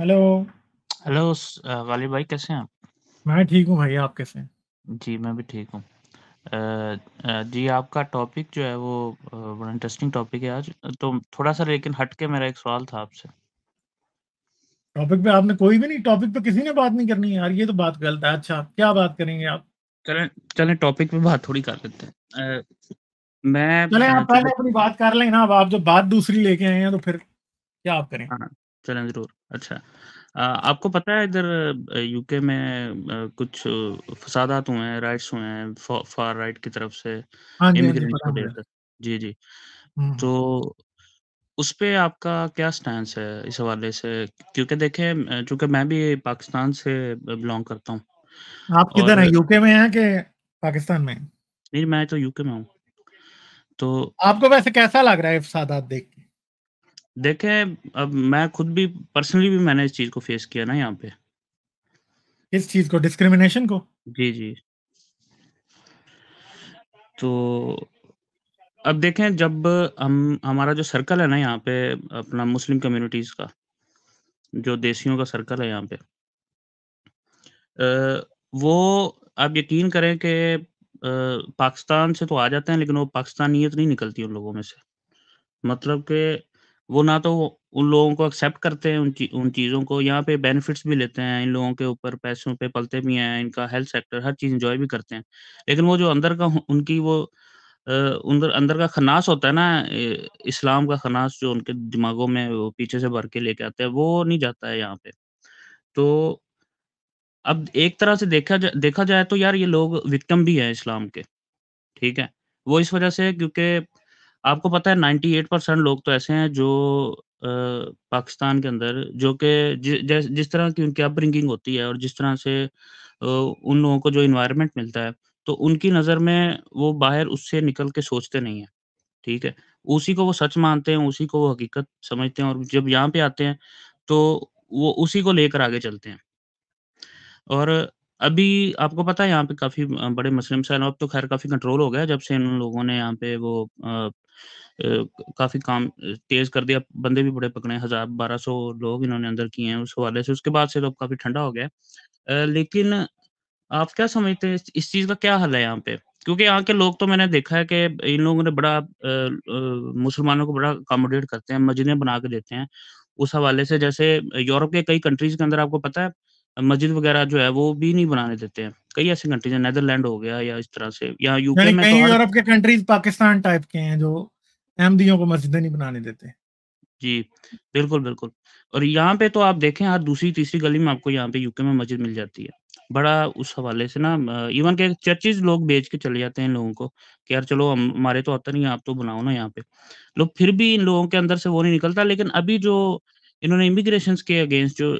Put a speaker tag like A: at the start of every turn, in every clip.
A: Hello
B: hello स- भाई कैसे हैं
A: मैं ठीक हूँ भाई आप कैसे
B: हैं जी मैं भी ठीक हूँ जी आपका टॉपिक जो है वो बड़ा इंटरेस्टिंग टॉपिक है आज तो थोड़ा सा लेकिन हट के मेरा एक सवाल था आपसे
A: टॉपिक पे आपने कोई भी नहीं टॉपिक पे किसी ने बात नहीं करनी यार ये तो बात गलत है अच्छा क्या बात करेंगे आप
B: चलें चलें टॉपिक पे बात थोड़ी कर लेते हैं मैं चले आप पहले
A: अपनी बात कर लें ना अब आप जो बात दूसरी लेके आए हैं तो फिर क्या आप करें हाँ
B: चलें जरूर अच्छा आ, आपको पता है इधर यूके में आ, कुछ फसादात हुए हैं राइट्स हुए हैं फॉ- फार राइट की तरफ से हाँ जी
A: हाँ जी इमिग्रेंट्स को है लेकर
B: जी जी तो उस पे आपका क्या स्टैंड है इस हवाले से क्योंकि देखे चूंकि मैं भी पाकिस्तान से बिलोंग करता
A: हूँ आप किधर हैं यूके में हैं कि पाकिस्तान में
B: नहीं मैं तो यूके में हूँ तो
A: आपको वैसे कैसा लग रहा है फसादात देख के
B: देखे अब मैं खुद भी पर्सनली भी मैंने इस चीज को फेस किया ना यहाँ पे
A: इस चीज को डिस्क्रिमिनेशन को
B: जी जी तो अब देखें जब हम हमारा जो सर्कल है ना यहाँ पे अपना मुस्लिम कम्युनिटीज का जो देसियों का सर्कल है यहाँ पे आ, वो आप यकीन करें कि पाकिस्तान से तो आ जाते हैं लेकिन वो पाकिस्तानियत नहीं निकलती उन लोगों में से मतलब के वो ना तो उन लोगों को एक्सेप्ट करते हैं उन ची, उन चीज़ों को, यहाँ पे बेनिफिट्स भी लेते हैं, इन लोगों के ऊपर पैसों पे पलते भी हैं, इनका हेल्थ सेक्टर हर चीज़ एन्जॉय भी करते हैं। लेकिन वो जो अंदर का उनकी वो अंदर अंदर का खनास होता है ना इस्लाम का खनास जो उनके दिमागों में वो पीछे से भर के लेके आते हैं, वो नहीं जाता है यहाँ पे। तो अब एक तरह से देखा जा देखा जाए तो यार ये लोग विक्टम भी हैं इस्लाम के, ठीक है? वो इस वजह से क्योंकि आपको पता है 98 परसेंट लोग तो ऐसे हैं जो आ, पाकिस्तान के अंदर जो कि जि, जिस तरह की उनकी अपब्रिंगिंग होती है और जिस तरह से आ, उन लोगों को जो इन्वायरमेंट मिलता है तो उनकी नज़र में वो बाहर उससे निकल के सोचते नहीं है ठीक है उसी को वो सच मानते हैं उसी को वो हकीकत समझते हैं और जब यहाँ पे आते हैं तो वो उसी को लेकर आगे चलते हैं और अभी आपको पता है यहाँ पे काफ़ी बड़े मुस्लिम हैं अब तो ख़ैर काफ़ी कंट्रोल हो गया जब से इन लोगों ने यहाँ पे वो आ, आ, काफ़ी काम तेज़ कर दिया। बंदे भी बड़े पकड़े हैं, बारह सौ लोग इन्होंने अंदर किए हैं उस हवाले से। उसके बाद से तो अब काफ़ी ठंडा हो गया आ, लेकिन आप क्या समझते हैं इस चीज़ का क्या हल है यहाँ पे? क्योंकि यहाँ के लोग तो मैंने देखा है कि इन लोगों ने बड़ा मुसलमानों को बड़ा अकोमोडेट करते हैं, मस्जिदें बना के देते हैं। उस हवाले से जैसे यूरोप के कई कंट्रीज़ के अंदर आपको पता है मस्जिद वगैरह जो है वो भी नहीं बनाने देते हैं कई ऐसे कंट्रीज हैं नेदरलैंड हो गया या इस तरह से या यूके में तो कई यूरोप
A: के कंट्रीज पाकिस्तान टाइप के हैं जो अहमदियों को मस्जिदें नहीं बनाने देते
B: जी बिल्कुल बिल्कुल और यहाँ पे तो आप देखें हर दूसरी तीसरी गली में आपको यहाँ पे यूके में मस्जिद मिल जाती है बड़ा उस हवाले से ना इवन के चर्चेज लोग बेच के चले जाते हैं लोगों को कि यार चलो हमारे तो आता नहीं आप तो बनाओ ना यहाँ पे लोग फिर भी इन लोगों के अंदर से वो नहीं निकलता लेकिन अभी जो इन्होंने इमिग्रेशन के अगेंस्ट जो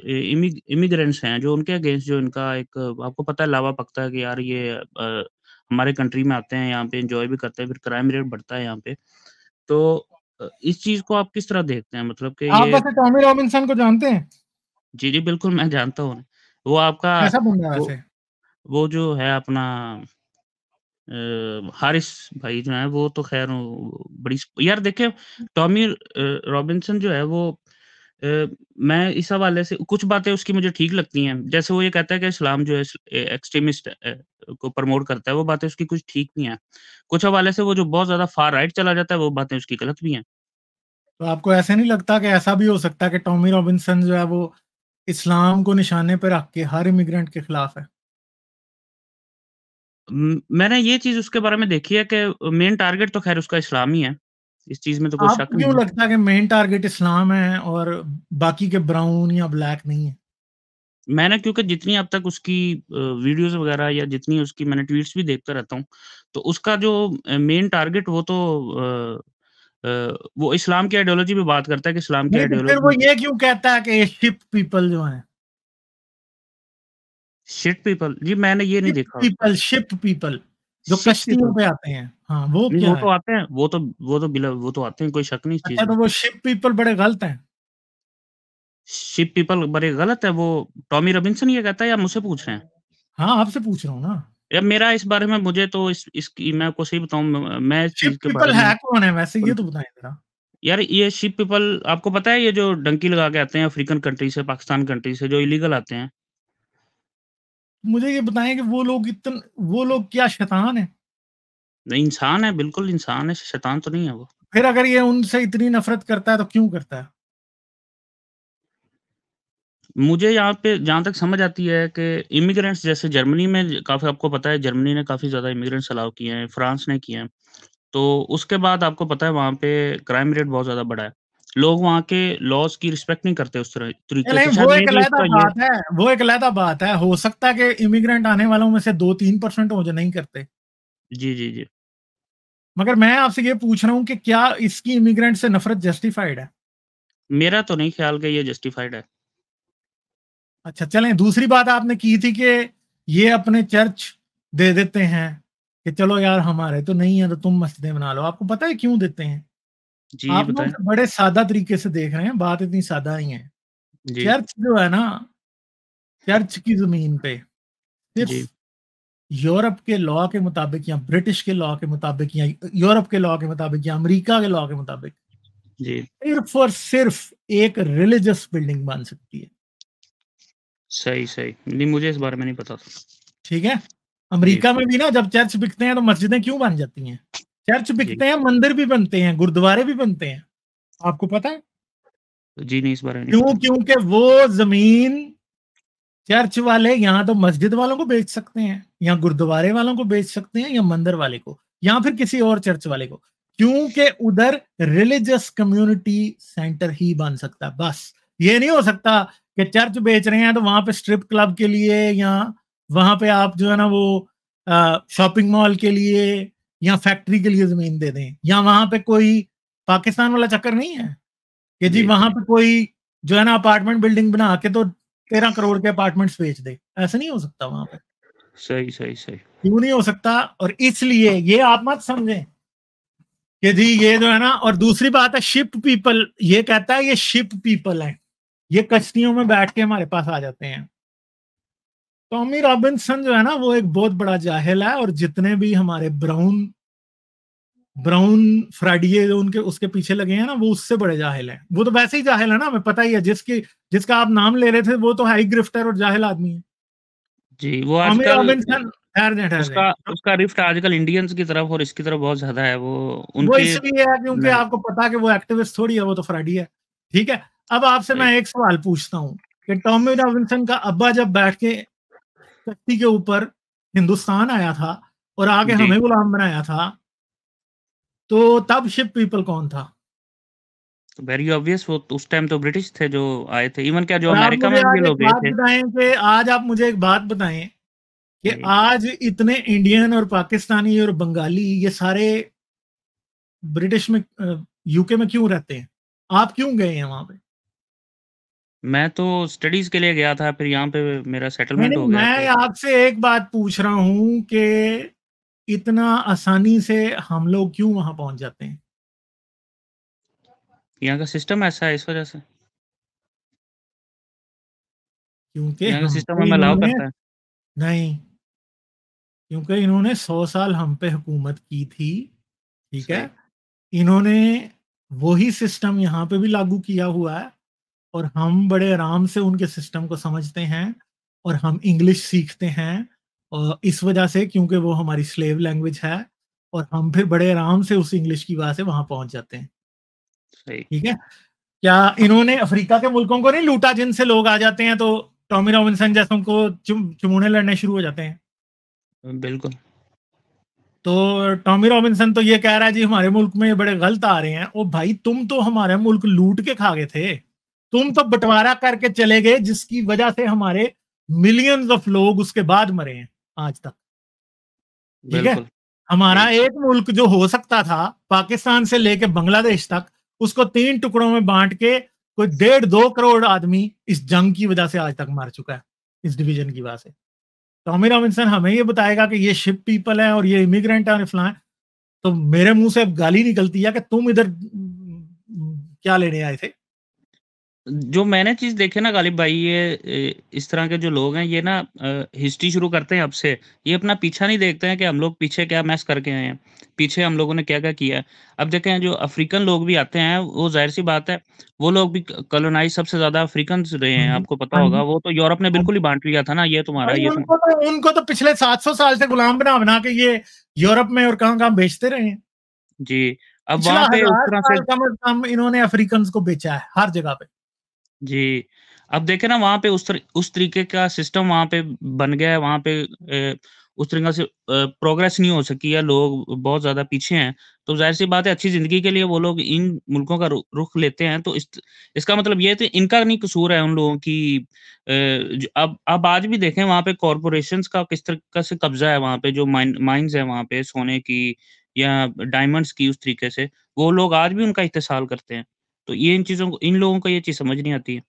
B: इमिग्रेंट्स हैं जो उनके अगेंस्ट जो इनका एक आपको पता है लावा पकता है कि यार ये हमारे कंट्री में आते हैं यहाँ पे इंजॉय भी करते हैं फिर क्राइम रेट बढ़ता है यहाँ पे तो इस चीज को आप किस तरह देखते हैं मतलब कि आप वैसे
A: टॉमी रॉबिन्सन को जानते हैं
B: जी जी बिल्कुल मैं जानता हूँ वो आपका ऐसा बंदा वैसे वो जो है अपना हारिस भाई जो है वो तो खैर बड़ी यार देखे टॉमी रॉबिन्सन जो है वो मैं इस हवाले से कुछ बातें उसकी मुझे ठीक लगती हैं जैसे वो ये कहता है कि इस्लाम जो है एक्सट्रीमिस्ट को प्रमोट करता है वो बातें उसकी कुछ ठीक नहीं है कुछ हवाले से वो जो बहुत ज्यादा फार राइट चला जाता है वो बातें उसकी गलत भी हैं
A: तो आपको ऐसा नहीं लगता कि ऐसा भी हो सकता है कि टॉमी रॉबिन्सन जो है वो इस्लाम को निशाने पर रख के हर इमिग्रेंट के खिलाफ है
B: मैंने ये चीज उसके बारे में देखी है कि मेन टारगेट तो खैर उसका इस्लाम ही है इस चीज में तो कोई शक नहीं
A: लगता कि मेन टारगेट इस्लाम है और बाकी के ब्राउन या ब्लैक नहीं है
B: मैंने क्योंकि जितनी अब तक उसकी वीडियोस वगैरह या जितनी उसकी मैंने ट्वीट्स भी देखता रहता हूँ तो उसका जो मेन टारगेट वो तो वो इस्लाम की आइडियोलॉजी पे बात करता है कि इस्लाम की आइडियोलॉजी तो वो
A: ये क्यों कहता है कि शिप पीपल जो है
B: शिट पीपल जी मैंने ये नहीं देखा पीपल
A: शिप पीपल जो कश्तियों पे आते हैं हाँ वो क्या वो है? तो
B: आते हैं वो तो वो तो बिल वो तो आते हैं कोई शक नहीं चीज अच्छा, तो वो
A: शिप पीपल बड़े गलत हैं
B: शिप पीपल बड़े गलत है वो टॉमी रबिन्सन ये कहता है या मुझसे पूछ रहे हैं
A: हाँ आपसे पूछ रहा हूँ ना
B: या मेरा इस बारे में मुझे तो इस इसकी मैं आपको सही बताऊं मैं के है
A: कौन है वैसे ये तो बताएं जरा
B: यार ये शिप पीपल आपको पता है ये जो डंकी लगा के आते हैं अफ्रीकन कंट्री से पाकिस्तान कंट्री से जो इलीगल आते हैं
A: मुझे ये बताएं कि वो लोग इतन वो लोग क्या शैतान है
B: नहीं इंसान है बिल्कुल इंसान है शैतान
A: तो नहीं है वो फिर अगर ये उनसे इतनी नफरत करता है तो क्यों करता है
B: मुझे यहाँ पे जहाँ तक समझ आती है कि इमिग्रेंट्स जैसे जर्मनी में काफी आपको पता है जर्मनी ने काफी ज्यादा इमिग्रेंट्स अलाउ किए हैं फ्रांस ने किए हैं तो उसके बाद आपको पता है वहाँ पे क्राइम रेट बहुत ज्यादा बढ़ा है लोग वहाँ के लॉज की रिस्पेक्ट नहीं करते उस
A: तरीके से वो एक बात है वो एक अलहदा बात है हो सकता है कि इमिग्रेंट आने वालों में से दो तीन परसेंट हो जो नहीं करते जी जी जी मगर मैं आपसे ये पूछ रहा हूँ कि क्या इसकी इमिग्रेंट से नफरत जस्टिफाइड है
B: मेरा तो नहीं ख्याल ये
A: जस्टिफाइड है अच्छा चलें दूसरी बात आपने की थी कि ये अपने चर्च दे देते हैं कि चलो यार हमारे तो नहीं है तो तुम मस्जिदें बना लो आपको पता है क्यों देते हैं
B: जी आप तो
A: बड़े सादा तरीके से देख रहे हैं बात इतनी सादा ही है चर्च जो है ना चर्च की जमीन पे सिर्फ यूरोप के लॉ के मुताबिक या ब्रिटिश के लॉ के मुताबिक या यूरोप के लॉ के मुताबिक या अमेरिका के लॉ के मुताबिक सिर्फ और सिर्फ एक रिलीजियस बिल्डिंग बन सकती है
B: सही सही नहीं मुझे इस बारे में नहीं पता
A: ठीक है अमेरिका में भी ना जब चर्च बिकते हैं तो मस्जिदें क्यों बन जाती हैं चर्च बिकते हैं मंदिर भी बनते हैं गुरुद्वारे भी बनते हैं आपको पता है
B: जी नहीं इस बारे में क्यों
A: क्योंकि वो जमीन चर्च वाले यहाँ तो मस्जिद वालों को बेच सकते हैं या गुरुद्वारे वालों को बेच सकते हैं या मंदिर वाले को या फिर किसी और चर्च वाले को क्योंकि उधर रिलीजियस कम्युनिटी सेंटर ही बन सकता है बस ये नहीं हो सकता कि चर्च बेच रहे हैं तो वहां पे स्ट्रिप क्लब के लिए या वहां पे आप जो है ना वो शॉपिंग मॉल के लिए या फैक्ट्री के लिए जमीन दे दें या वहां पे कोई पाकिस्तान वाला चक्कर नहीं है कि जी वहां पे कोई जो है ना अपार्टमेंट बिल्डिंग बना के तो तेरह करोड़ के अपार्टमेंट्स बेच दे ऐसा नहीं हो सकता वहां पे
B: सही सही सही
A: क्यों नहीं हो सकता और इसलिए ये आप मत समझें कि जी ये जो है ना और दूसरी बात है शिप पीपल ये कहता है ये शिप पीपल है ये कश्तियों में बैठ के हमारे पास आ जाते हैं टॉमी रॉबिन्सन जो है ना वो एक बहुत बड़ा जाहिल है और जितने भी हमारे ब्राउन ब्राउन फ्राइडी जो उनके उसके पीछे लगे हैं ना वो उससे बड़े जाहिल हैं वो तो वैसे ही जाहिल है ना हमें पता ही है जिसकी जिसका आप नाम ले रहे थे वो तो हाई ग्रिफ्टर और जाहिल आदमी है
B: जी वो उसका उसका रिफ्ट आजकल इंडियंस की तरफ और इसकी तरफ बहुत ज्यादा है वो उनके वो इसलिए
A: है क्योंकि आपको पता कि वो एक्टिविस्ट थोड़ी है वो तो फ्राइडी है ठीक है अब आपसे मैं एक सवाल पूछता हूँ कि टॉमी रॉबिन्सन का अब्बा जब बैठ के शक्ति के ऊपर हिंदुस्तान आया था और आगे हमें गुलाम बनाया था तो तब शिप पीपल कौन था
B: वेरी ऑब्वियस वो उस टाइम तो ब्रिटिश थे जो आए थे इवन क्या जो अमेरिका में भी लोग गए थे
A: कि आज आप मुझे एक बात बताएं कि आज इतने इंडियन और पाकिस्तानी और बंगाली ये सारे ब्रिटिश में यूके में क्यों रहते हैं आप क्यों गए हैं वहां पे
B: मैं तो स्टडीज के लिए गया था फिर यहाँ पे मेरा सेटलमेंट हो गया मैं तो
A: आपसे एक बात पूछ रहा हूँ कि इतना आसानी से हम लोग क्यों वहां पहुंच जाते हैं
B: यहाँ का सिस्टम ऐसा है इस वजह से
A: क्योंकि सिस्टम हमें अलाउ करता है नहीं क्योंकि इन्होंने सौ साल हम पे हुकूमत की थी ठीक है इन्होंने वही सिस्टम यहाँ पे भी लागू किया हुआ है और हम बड़े आराम से उनके सिस्टम को समझते हैं और हम इंग्लिश सीखते हैं और इस वजह से क्योंकि वो हमारी स्लेव लैंग्वेज है और हम फिर बड़े आराम से उस इंग्लिश की वजह से वहां पहुंच जाते हैं ठीक है क्या इन्होंने अफ्रीका के मुल्कों को नहीं लूटा जिनसे लोग आ जाते हैं तो टॉमी रॉबिनसन जैसे उनको चुमोने लड़ने शुरू हो जाते हैं बिल्कुल तो टॉमी रॉबिनसन तो ये कह रहा है जी हमारे मुल्क में बड़े गलत आ रहे हैं ओ भाई तुम तो हमारे मुल्क लूट के खा गए थे तुम तो बंटवारा करके चले गए जिसकी वजह से हमारे मिलियंस ऑफ लोग उसके बाद मरे हैं आज तक ठीक है हमारा एक मुल्क जो हो सकता था पाकिस्तान से लेके बांग्लादेश तक उसको तीन टुकड़ों में बांट के कोई डेढ़ दो करोड़ आदमी इस जंग की वजह से आज तक मार चुका है इस डिवीजन की वजह से टॉमी तो रॉबिन्सन हमें ये बताएगा कि ये शिप पीपल है और ये इमिग्रेंट है और तो मेरे मुंह से गाली निकलती है कि तुम इधर क्या लेने आए थे
B: जो मैंने चीज देखे ना गालिब भाई ये इस तरह के जो लोग हैं ये ना हिस्ट्री शुरू करते हैं अब से ये अपना पीछा नहीं देखते हैं कि हम लोग पीछे क्या मैस करके आए हैं पीछे हम लोगों ने क्या क्या किया है अब देखें जो अफ्रीकन लोग भी आते हैं वो जाहिर सी बात है वो लोग भी कॉलोनाइज सबसे ज्यादा अफ्रीकन रहे हैं हम्म, आपको पता हाँ होगा वो तो यूरोप ने बिल्कुल ही बांट लिया था ना ये तुम्हारा ये उनको
A: तो, उनको तो पिछले सात साल से गुलाम बना बना के ये यूरोप में और कहाँ कहाँ बेचते रहे हैं जी अब वहां पे से कम मतलब इन्होंने अफ्रीकन को बेचा है हर जगह पे
B: जी, अब देखे ना वहाँ पे उस तर उस तरीके का सिस्टम वहाँ पे बन गया है, वहाँ पे ए, उस तरीका से प्रोग्रेस नहीं हो सकी है, लोग बहुत ज़्यादा पीछे हैं, तो ज़ाहिर-सी बात है अच्छी ज़िंदगी के लिए वो लोग इन मुल्कों का रुख लेते हैं, तो इस इसका मतलब ये है तो इनका नहीं कसूर है उन लोगों की अब अब आज भी देखें वहाँ पे कॉरपोरेशन का किस तरीके से कब्ज़ा है वहाँ पे, जो माइन माइन्स है वहाँ पे सोने की या डायमंड्स की उस तरीके से, वो लोग आज भी उनका इस्तेसाल करते हैं। तो ये इन चीजों को इन लोगों को ये चीज समझ नहीं आती है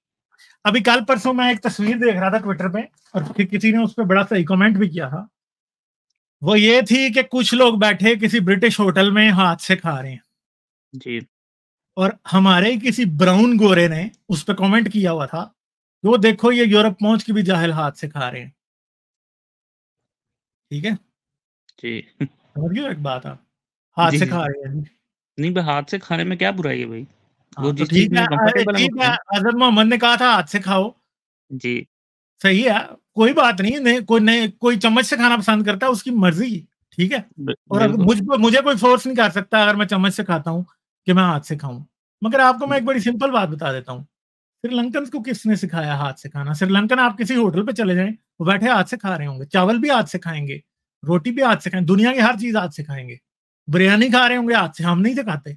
A: अभी कल परसों मैं एक तस्वीर देख रहा था ट्विटर पे और फिर किसी ने उस पर बड़ा सही कमेंट भी किया था वो ये थी कि कुछ लोग बैठे किसी ब्रिटिश होटल में हाथ से खा रहे हैं जी और हमारे किसी ब्राउन गोरे ने उस पर कमेंट किया हुआ था कि वो देखो ये यूरोप पहुंच के भी जाहिल हाथ से खा रहे हैं ठीक है जी समझ गए एक बात आप हाथ से खा रहे हैं
B: नहीं भाई हाथ से खाने में क्या बुराई है भाई हाँ, जो तो
A: है मोहम्मद ने कहा था हाथ से खाओ जी सही है कोई बात नहीं कोई नहीं कोई चम्मच से खाना पसंद करता है उसकी मर्जी ठीक है और मुझ मुझे कोई फोर्स नहीं कर सकता अगर मैं चम्मच से खाता हूँ कि मैं हाथ से खाऊं मगर आपको मैं एक बड़ी सिंपल बात बता देता हूँ श्रीलंकन को किसने सिखाया हाथ से खाना श्रीलंकन आप किसी होटल पे चले जाएं वो बैठे हाथ से खा रहे होंगे चावल भी हाथ से खाएंगे रोटी भी हाथ से खाएंगे दुनिया की हर चीज हाथ से खाएंगे बिरयानी खा रहे होंगे हाथ से हम नहीं सिखाते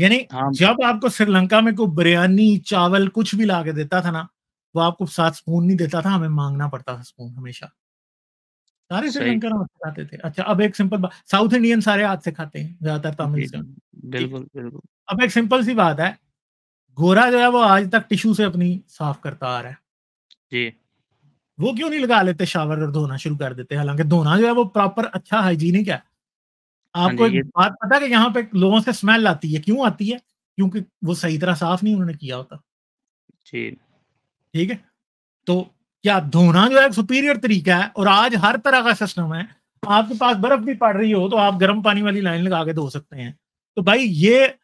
A: यानी हाँ। जब आपको श्रीलंका में कोई बिरयानी चावल कुछ भी ला के देता था ना वो आपको साथ स्पून नहीं देता था हमें मांगना पड़ता था स्पून हमेशा सारे श्रीलंकर हाथ खाते थे अच्छा अब एक सिंपल बात साउथ इंडियन सारे हाथ से खाते हैं ज्यादातर तमिल बिल्कुल बिल्कुल अब एक सिंपल सी बात है गोरा जो है वो आज तक टिश्यू से अपनी साफ करता आ रहा है जी वो क्यों नहीं लगा लेते शावर और धोना शुरू कर देते हालांकि धोना जो है वो प्रॉपर अच्छा हाइजीनिक है हाँ आपको एक बात पता है कि यहाँ पे लोगों से स्मेल आती है क्यों आती है क्योंकि वो सही तरह साफ नहीं उन्होंने किया होता जी ठीक है तो क्या धोना जो है सुपीरियर तरीका है और आज हर तरह का सिस्टम है आपके पास बर्फ भी पड़ रही हो तो आप गर्म पानी वाली लाइन लगा के धो सकते हैं तो भाई ये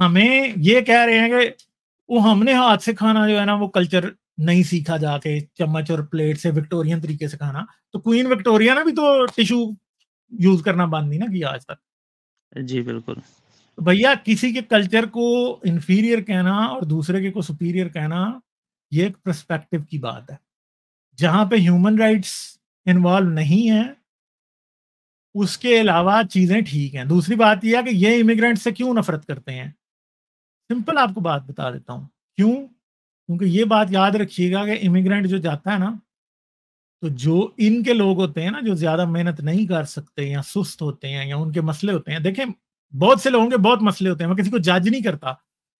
A: हमें ये कह रहे हैं कि वो हमने हाथ से खाना जो है ना वो कल्चर नहीं सीखा जाके चम्मच और प्लेट से विक्टोरियन तरीके से खाना तो क्वीन विक्टोरिया ने भी तो टिश्यू यूज करना बंद नहीं ना किया आज तक जी बिल्कुल भैया किसी के कल्चर को इन्फीरियर कहना और दूसरे के को सुपीरियर कहना ये एक प्रस्पेक्टिव की बात है जहां पे ह्यूमन राइट्स इन्वॉल्व नहीं है उसके अलावा चीज़ें ठीक हैं दूसरी बात यह है कि ये इमिग्रेंट से क्यों नफरत करते हैं सिंपल आपको बात बता देता हूँ क्यों क्योंकि ये बात याद रखिएगा कि इमिग्रेंट जो जाता है ना तो जो इनके लोग होते हैं ना जो ज्यादा मेहनत नहीं कर सकते या सुस्त होते हैं या उनके मसले होते हैं देखें बहुत से लोगों के बहुत मसले होते हैं मैं किसी को जज नहीं करता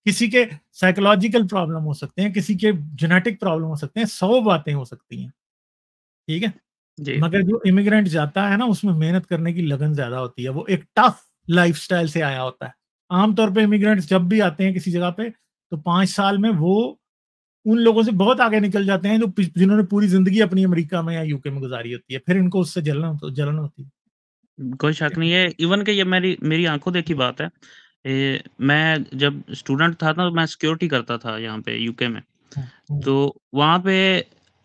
A: किसी के साइकोलॉजिकल प्रॉब्लम हो सकते हैं किसी के जेनेटिक प्रॉब्लम हो सकते हैं सौ बातें हो सकती हैं ठीक है जी। मगर जो इमिग्रेंट जाता है ना उसमें मेहनत करने की लगन ज्यादा होती है वो एक टफ लाइफ से आया होता है आमतौर पर इमिग्रेंट्स जब भी आते हैं किसी जगह पे तो पांच साल में वो उन लोगों से बहुत आगे निकल जाते हैं जो जिन्होंने पूरी जिंदगी अपनी अमेरिका में या यूके में गुजारी होती है फिर इनको उससे जलना होता जलन होती
B: है कोई शक नहीं है इवन के ये मेरी मेरी आंखों देखी बात है ए, मैं जब स्टूडेंट था ना तो मैं सिक्योरिटी करता था यहाँ पे यूके में हाँ, हाँ। तो वहां पे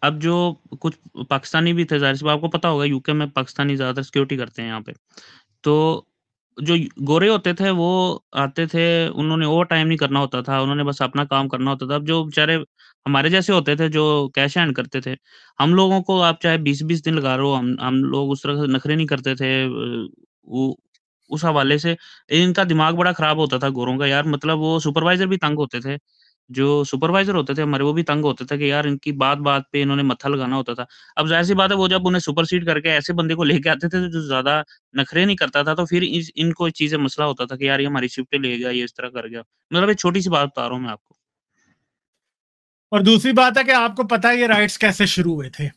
B: अब जो कुछ पाकिस्तानी भी थे जाहिर सी आपको पता होगा यूके में पाकिस्तानी ज्यादातर सिक्योरिटी करते हैं यहाँ पे तो जो गोरे होते थे वो आते थे उन्होंने ओवर टाइम नहीं करना होता था उन्होंने बस अपना काम करना होता था अब जो बेचारे हमारे जैसे होते थे जो कैश हैंड करते थे हम लोगों को आप चाहे बीस बीस दिन लगा हो हम हम लोग उस तरह से नखरे नहीं करते थे वो उस हवाले से इनका दिमाग बड़ा खराब होता था गोरों का यार मतलब वो सुपरवाइजर भी तंग होते थे जो सुपरवाइजर होते थे हमारे वो भी तंग होते थे कि यार इनकी बात बात पे इन्होंने मत्था लगाना होता था अब जाहिर सी बात है वो जब उन्हें सुपरसीड करके ऐसे बंदे को लेके आते थे जो ज्यादा नखरे नहीं करता था तो फिर इस, इनको चीजें मसला होता था कि यार ये हमारी शिफ्ट ले गया ये इस तरह कर गया मतलब एक छोटी सी बात बता रहा हूँ मैं आपको
A: और दूसरी बात है कि आपको पता है ये राइट्स कैसे शुरू हुए थे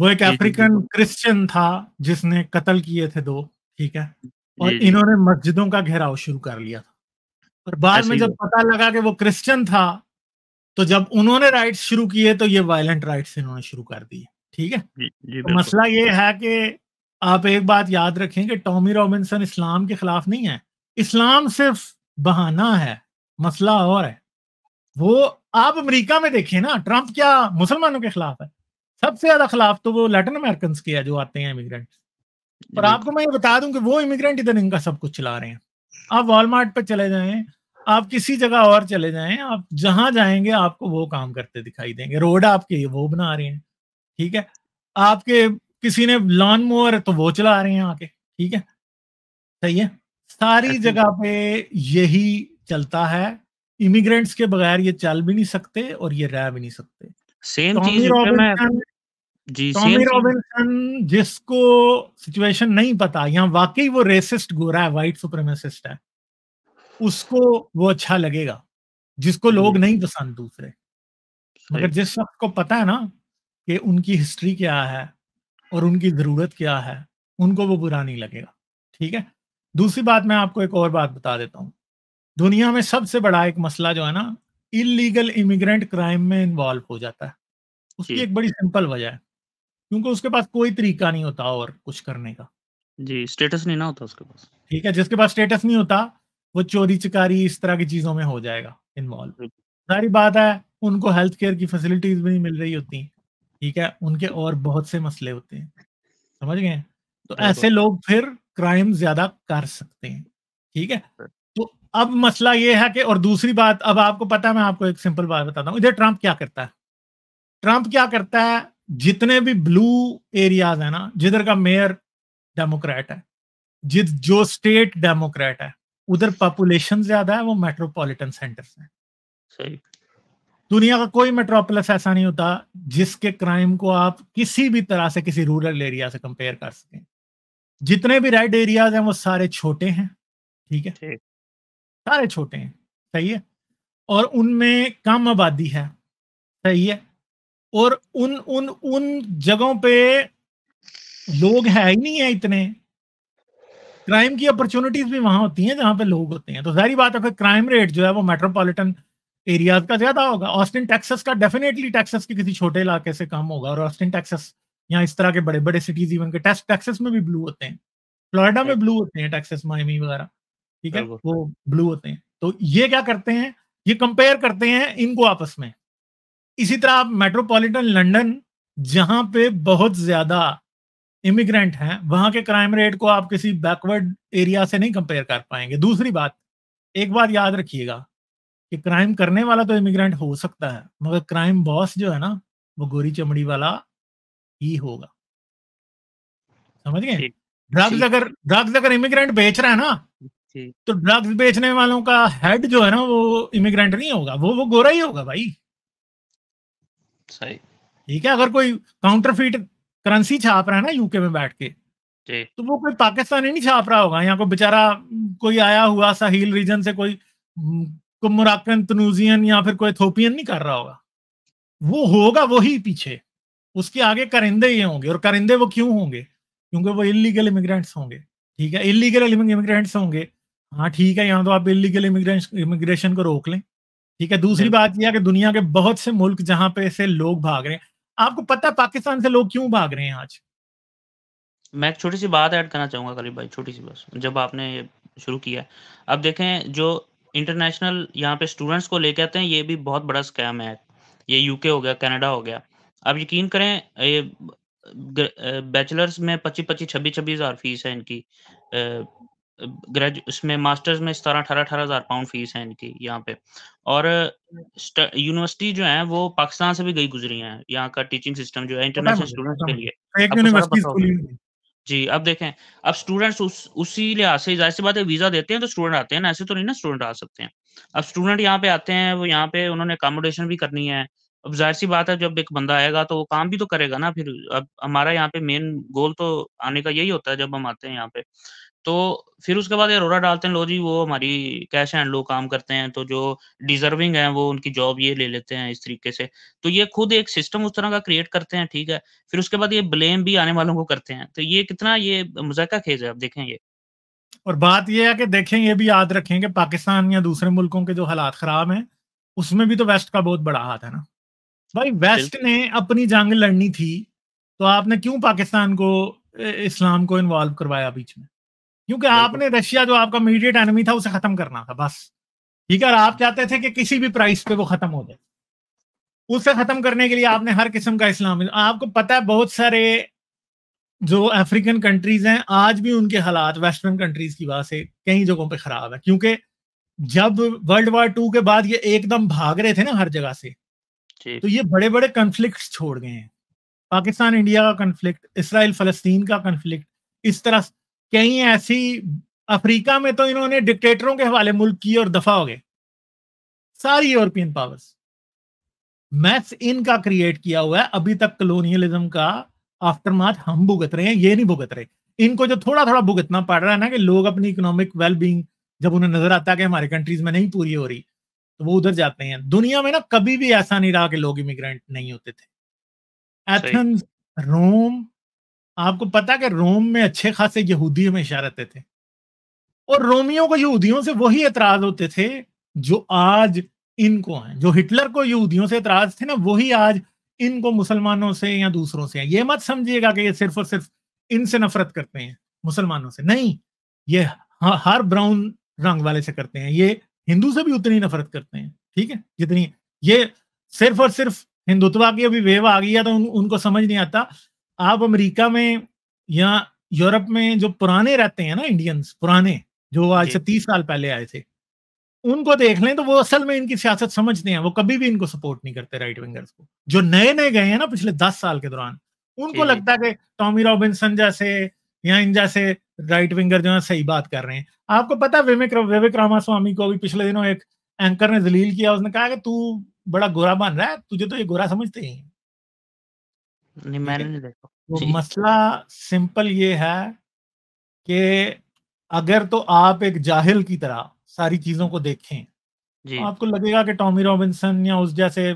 A: वो एक अफ्रीकन क्रिश्चियन था जिसने कत्ल किए थे दो ठीक है और इन्होंने मस्जिदों का घेराव शुरू कर लिया था और बाद में जब पता लगा कि वो क्रिश्चियन था तो जब उन्होंने राइट्स शुरू किए तो ये वायलेंट राइट्स इन्होंने शुरू कर दिए ठीक है ये, ये तो मसला ये है कि आप एक बात याद रखें कि टॉमी रॉबिन्सन इस्लाम के खिलाफ नहीं है इस्लाम सिर्फ बहाना है मसला और है वो आप अमेरिका में देखें ना ट्रंप क्या मुसलमानों के खिलाफ है सबसे ज्यादा खिलाफ तो वो लैटिन अमेरिकन के है जो आते हैं इमिग्रेंट पर आपको मैं ये बता दूं कि वो इमिग्रेंट इधर इनका सब कुछ चला रहे हैं आप वॉलमार्ट पर चले जाएं आप किसी जगह और चले जाएं आप जहां जाएंगे आपको वो काम करते दिखाई देंगे रोड आपके वो बना रहे हैं ठीक है आपके किसी ने लॉन मोअर तो वो चला रहे हैं आके ठीक है सही है सारी जगह पे यही चलता है इमिग्रेंट्स के बगैर ये चल भी नहीं सकते और ये रह भी नहीं सकते सेम चीज जी टॉमी रॉबिन्सन जिसको सिचुएशन नहीं पता यहाँ वाकई वो रेसिस्ट गोरा है वाइट सुप्रीमेसिस्ट है उसको वो अच्छा लगेगा जिसको लोग नहीं पसंद दूसरे मगर जिस शख्स को पता है ना कि उनकी हिस्ट्री क्या है और उनकी ज़रूरत क्या है उनको वो बुरा नहीं लगेगा ठीक है दूसरी बात मैं आपको एक और बात बता देता हूँ दुनिया में सबसे बड़ा एक मसला जो है ना इलीगल इमिग्रेंट क्राइम में इन्वॉल्व हो जाता है उसकी एक बड़ी सिंपल वजह है क्योंकि उसके पास कोई तरीका नहीं होता और कुछ करने का जी स्टेटस नहीं ना होता उसके पास ठीक है जिसके पास स्टेटस नहीं होता वो चोरी चकारी इस तरह की चीजों में हो जाएगा इन्वॉल्व सारी बात है उनको हेल्थ केयर की फैसिलिटीज भी नहीं मिल रही होती ठीक है उनके और बहुत से मसले होते हैं समझ गए तो ऐसे लोग फिर क्राइम ज्यादा कर सकते हैं ठीक है तो अब मसला ये है कि और दूसरी बात अब आपको पता है मैं आपको एक सिंपल बात बताता हूँ इधर ट्रंप क्या करता है ट्रंप क्या करता है जितने भी ब्लू एरियाज है ना जिधर का मेयर डेमोक्रेट है जिस जो स्टेट डेमोक्रेट है उधर पॉपुलेशन ज्यादा है वो मेट्रोपॉलिटन सेंटर है सही दुनिया का कोई मेट्रोपोलिस ऐसा नहीं होता जिसके क्राइम को आप किसी भी तरह से किसी रूरल एरिया से कंपेयर कर सकें जितने भी रेड एरियाज हैं वो सारे छोटे हैं ठीक है सारे छोटे हैं सही है और उनमें कम आबादी है सही है और उन उन उन जगहों पे लोग है ही नहीं है इतने क्राइम की अपॉर्चुनिटीज भी वहां होती हैं जहां पे लोग होते हैं तो जारी बात है क्राइम रेट जो है वो मेट्रोपॉलिटन एरियाज का ज्यादा होगा ऑस्टिन टेक्सस का डेफिनेटली टेक्सस के किसी छोटे इलाके से कम होगा और ऑस्टिन टेक्सस यहाँ इस तरह के बड़े बड़े सिटीज इवन के टेस्ट टेक्सस में भी ब्लू होते हैं फ्लोरिडा में ब्लू होते हैं टेक्सस माइमी वगैरह ठीक है वो ब्लू होते हैं तो ये क्या करते हैं ये कंपेयर करते हैं इनको आपस में इसी तरह आप मेट्रोपॉलिटन लंडन जहाँ पे बहुत ज्यादा इमिग्रेंट हैं वहां के क्राइम रेट को आप किसी बैकवर्ड एरिया से नहीं कंपेयर कर पाएंगे दूसरी बात एक बात याद रखिएगा कि क्राइम करने वाला तो इमिग्रेंट हो सकता है मगर क्राइम बॉस जो है ना वो गोरी चमड़ी वाला ही होगा समझ गए ड्रग्स अगर ड्रग्स अगर इमिग्रेंट बेच रहा है ना तो ड्रग्स बेचने वालों का हेड जो है ना वो इमिग्रेंट नहीं होगा वो वो गोरा ही होगा भाई सही ठीक है अगर कोई काउंटरफीट करंसी छाप रहा है ना यूके में बैठ के तो वो कोई पाकिस्तानी नहीं छाप रहा होगा यहाँ को बेचारा कोई आया हुआ साहिल रीजन से कोई कुमराकन तनुजियन या फिर कोई थोपियन नहीं कर रहा होगा वो होगा वही पीछे उसके आगे करिंदे ही होंगे और करिंदे वो क्यों होंगे क्योंकि वो इलीगल इमिग्रेंट्स होंगे ठीक है इलीगल इमिग्रेंट्स होंगे हाँ ठीक है यहाँ तो आप इलीगल इमिग्रेशन को रोक लें ठीक है दूसरी बात यह है कि दुनिया के बहुत से मुल्क जहाँ पे से लोग भाग रहे हैं आपको पता है पाकिस्तान से लोग क्यों भाग रहे हैं आज मैं एक छोटी सी
B: बात ऐड करना चाहूंगा करीब भाई छोटी सी बस जब आपने ये शुरू किया अब देखें जो इंटरनेशनल यहाँ पे स्टूडेंट्स को लेके आते हैं ये भी बहुत बड़ा स्कैम है ये यूके हो गया कनाडा हो गया अब यकीन करें ये बैचलर्स में पच्चीस पच्चीस छब्बीस छब्बीस हज़ार फीस है इनकी ग्रेजु उसमें मास्टर्स में सतारह अठारह अठारह हज़ार पाउंड फीस है इनकी यहाँ पे और यूनिवर्सिटी जो है वो पाकिस्तान से भी गई गुजरी हैं यहाँ का टीचिंग सिस्टम जो है इंटरनेशनल स्टूडेंट्स के लिए जी अब देखें अब स्टूडेंट्स उस उसी लिहाज से जाहिर सी बात है वीज़ा देते हैं तो स्टूडेंट आते हैं ना ऐसे तो नहीं ना स्टूडेंट आ सकते हैं अब स्टूडेंट यहाँ पे आते हैं वो यहाँ पे उन्होंने अकोमोडेशन भी करनी है अब जाहिर सी बात है जब एक बंदा आएगा तो वो काम भी तो करेगा ना फिर अब हमारा यहाँ पे मेन गोल तो आने का यही होता है जब हम आते हैं यहाँ पे तो फिर उसके बाद अरोरा डालते हैं लो जी वो हमारी कैश हैंड लो काम करते हैं तो जो डिजर्विंग है वो उनकी जॉब ये ले लेते हैं इस तरीके से तो ये खुद एक सिस्टम उस तरह का क्रिएट करते हैं ठीक है फिर उसके बाद ये ब्लेम भी आने वालों को करते हैं तो ये कितना ये
A: मजाका खेज है आप देखें ये और बात ये है कि देखें ये भी याद रखें कि पाकिस्तान या दूसरे मुल्कों के जो हालात खराब हैं उसमें भी तो वेस्ट का बहुत बड़ा हाथ है ना भाई वेस्ट ने अपनी जंग लड़नी थी तो आपने क्यों पाकिस्तान को इस्लाम को इन्वॉल्व करवाया बीच में क्योंकि आपने रशिया जो आपका मीडियट एनमी था उसे खत्म करना था बस ठीक है आप चाहते थे कि किसी भी प्राइस पे वो खत्म हो जाए उसे खत्म करने के लिए आपने हर किस्म का इस्लाम आपको पता है बहुत सारे जो अफ्रीकन कंट्रीज हैं आज भी उनके हालात वेस्टर्न कंट्रीज की वजह से कई जगहों पे खराब है क्योंकि जब वर्ल्ड वार टू के बाद ये एकदम भाग रहे थे ना हर जगह से तो ये बड़े बड़े कन्फ्लिक्ट छोड़ गए हैं पाकिस्तान इंडिया का कन्फ्लिक्ट इसराइल फलस्तीन का कन्फ्लिक्ट इस तरह कहीं ऐसी अफ्रीका में तो इन्होंने डिक्टेटरों के हवाले मुल्क किए और दफा हो गए सारी यूरोपियन पावर्स मैथ्स इनका क्रिएट किया हुआ है अभी तक कलोनियलिज्म का आफ्टरमार्च हम भुगत रहे हैं ये नहीं भुगत रहे इनको जो थोड़ा थोड़ा भुगतना पड़ रहा है ना कि लोग अपनी इकोनॉमिक वेलबींग जब उन्हें नजर आता है कि हमारे कंट्रीज में नहीं पूरी हो रही तो वो उधर जाते हैं दुनिया में ना कभी भी ऐसा नहीं रहा कि लोग इमिग्रेंट नहीं होते थे एथेंस रोम आपको पता कि रोम में अच्छे खासे यहूदी हमेशा रहते थे और रोमियों को यहूदियों से वही एतराज होते थे जो आज इनको हैं जो हिटलर को यहूदियों से एतराज थे ना वही आज इनको मुसलमानों से या दूसरों से हैं ये मत समझिएगा कि ये सिर्फ और सिर्फ इनसे नफरत करते हैं मुसलमानों से नहीं ये हर ब्राउन रंग वाले से करते हैं ये हिंदू से भी उतनी नफरत करते हैं ठीक है जितनी ये सिर्फ और सिर्फ हिंदुत्व की अभी वेव आ गई है तो उन, उनको समझ नहीं आता आप अमेरिका में या यूरोप में जो पुराने रहते हैं ना इंडियंस पुराने जो आज से तीस साल पहले आए थे उनको देख लें तो वो असल में इनकी सियासत समझते हैं वो कभी भी इनको सपोर्ट नहीं करते राइट विंगर्स को जो नए नए गए हैं ना पिछले दस साल के दौरान उनको लगता है कि टॉमी रॉबिन्सन जैसे या इन जैसे राइट विंगर जो है सही बात कर रहे हैं आपको पता है विवेक रामास्वामी रामा स्वामी को भी पिछले दिनों एक एंकर ने जलील किया उसने कहा कि तू बड़ा गोरा बन रहा है तुझे तो ये गोरा समझते ही नहीं मैंने नहीं देखा तो मसला सिंपल ये है कि अगर तो आप एक जाहिल की तरह सारी चीजों को देखें तो आपको लगेगा कि टॉमी रॉबिन्सन या उस जैसे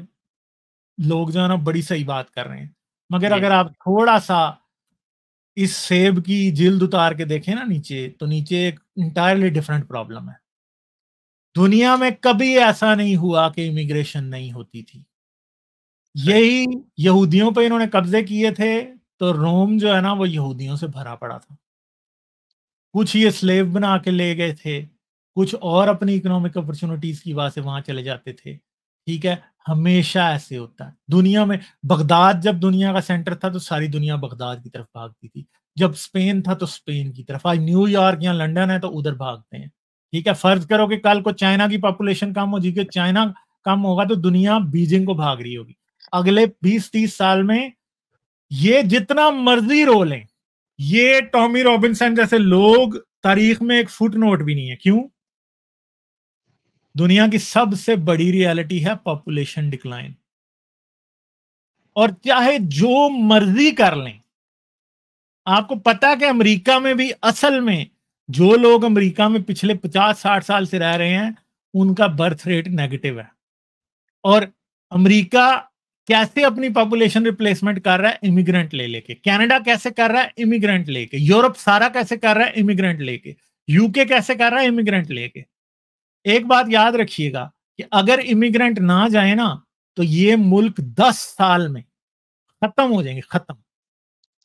A: लोग जो है ना बड़ी सही बात कर रहे हैं मगर अगर आप थोड़ा सा इस सेब की जिल्द उतार के देखें ना नीचे तो नीचे एक इंटायरली डिफरेंट प्रॉब्लम है दुनिया में कभी ऐसा नहीं हुआ कि इमिग्रेशन नहीं होती थी यही यहूदियों पर इन्होंने कब्जे किए थे तो रोम जो है ना वो यहूदियों से भरा पड़ा था कुछ ये स्लेव बना के ले गए थे कुछ और अपनी इकोनॉमिक अपॉर्चुनिटीज की वजह से वहां चले जाते थे ठीक है हमेशा ऐसे होता है दुनिया में बगदाद जब दुनिया का सेंटर था तो सारी दुनिया बगदाद की तरफ भागती थी जब स्पेन था तो स्पेन की तरफ आज न्यूयॉर्क या लंडन है तो उधर भागते हैं ठीक है फर्ज करो कि कल को चाइना की पॉपुलेशन कम हो के चाइना कम होगा तो दुनिया बीजिंग को भाग रही होगी अगले 20-30 साल में ये जितना मर्जी रो लें ये टॉमी रॉबिन्सन जैसे लोग तारीख में एक फुट नोट भी नहीं है क्यों दुनिया की सबसे बड़ी रियलिटी है पॉपुलेशन डिक्लाइन और चाहे जो मर्जी कर लें आपको पता है कि अमेरिका में भी असल में जो लोग अमेरिका में पिछले 50-60 साल से रह रहे हैं उनका बर्थ रेट नेगेटिव है और अमेरिका कैसे अपनी पॉपुलेशन रिप्लेसमेंट कर रहा है इमिग्रेंट ले लेके कनाडा कैसे कर रहा है इमिग्रेंट लेके यूरोप सारा कैसे कर रहा है इमिग्रेंट लेके यूके कैसे कर रहा है इमिग्रेंट लेके एक बात याद रखिएगा कि अगर इमिग्रेंट ना जाए ना तो ये मुल्क दस साल में खत्म हो जाएंगे खत्म